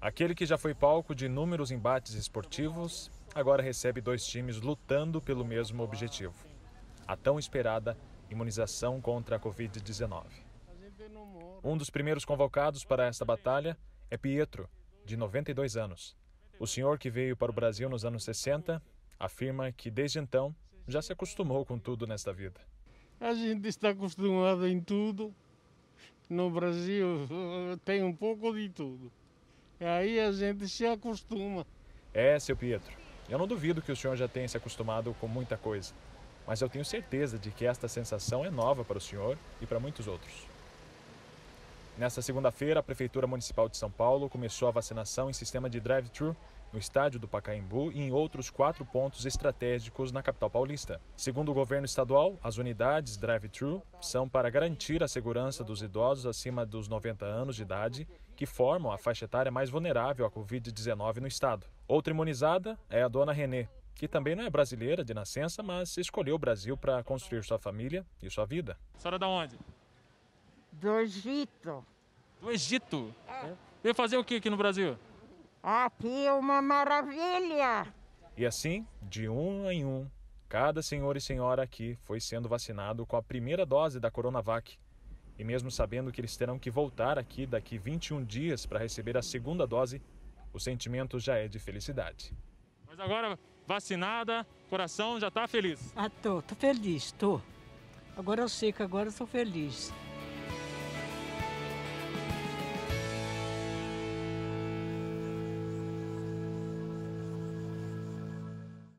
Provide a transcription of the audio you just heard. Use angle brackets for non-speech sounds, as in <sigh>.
Aquele que já foi palco de inúmeros embates esportivos, agora recebe dois times lutando pelo mesmo objetivo: a tão esperada imunização contra a Covid-19. Um dos primeiros convocados para esta batalha é Pietro, de 92 anos. O senhor que veio para o Brasil nos anos 60 afirma que desde então já se acostumou com tudo nesta vida. A gente está acostumado em tudo. No Brasil <laughs> tem um pouco de tudo aí a gente se acostuma. É, seu Pietro. Eu não duvido que o senhor já tenha se acostumado com muita coisa, mas eu tenho certeza de que esta sensação é nova para o senhor e para muitos outros. Nesta segunda-feira, a Prefeitura Municipal de São Paulo começou a vacinação em sistema de drive-thru no estádio do Pacaembu e em outros quatro pontos estratégicos na capital paulista. Segundo o governo estadual, as unidades drive-thru são para garantir a segurança dos idosos acima dos 90 anos de idade, que formam a faixa etária mais vulnerável à Covid-19 no estado. Outra imunizada é a dona Renê, que também não é brasileira de nascença, mas escolheu o Brasil para construir sua família e sua vida. A senhora da onde? Do Egito. Do Egito? É. é. Veio fazer o que aqui no Brasil? Aqui é uma maravilha. E assim, de um em um, cada senhor e senhora aqui foi sendo vacinado com a primeira dose da Coronavac. E mesmo sabendo que eles terão que voltar aqui daqui 21 dias para receber a segunda dose, o sentimento já é de felicidade. Mas agora vacinada, coração já está feliz? Ah, tô, tô feliz, tô. Agora eu sei que agora eu sou feliz.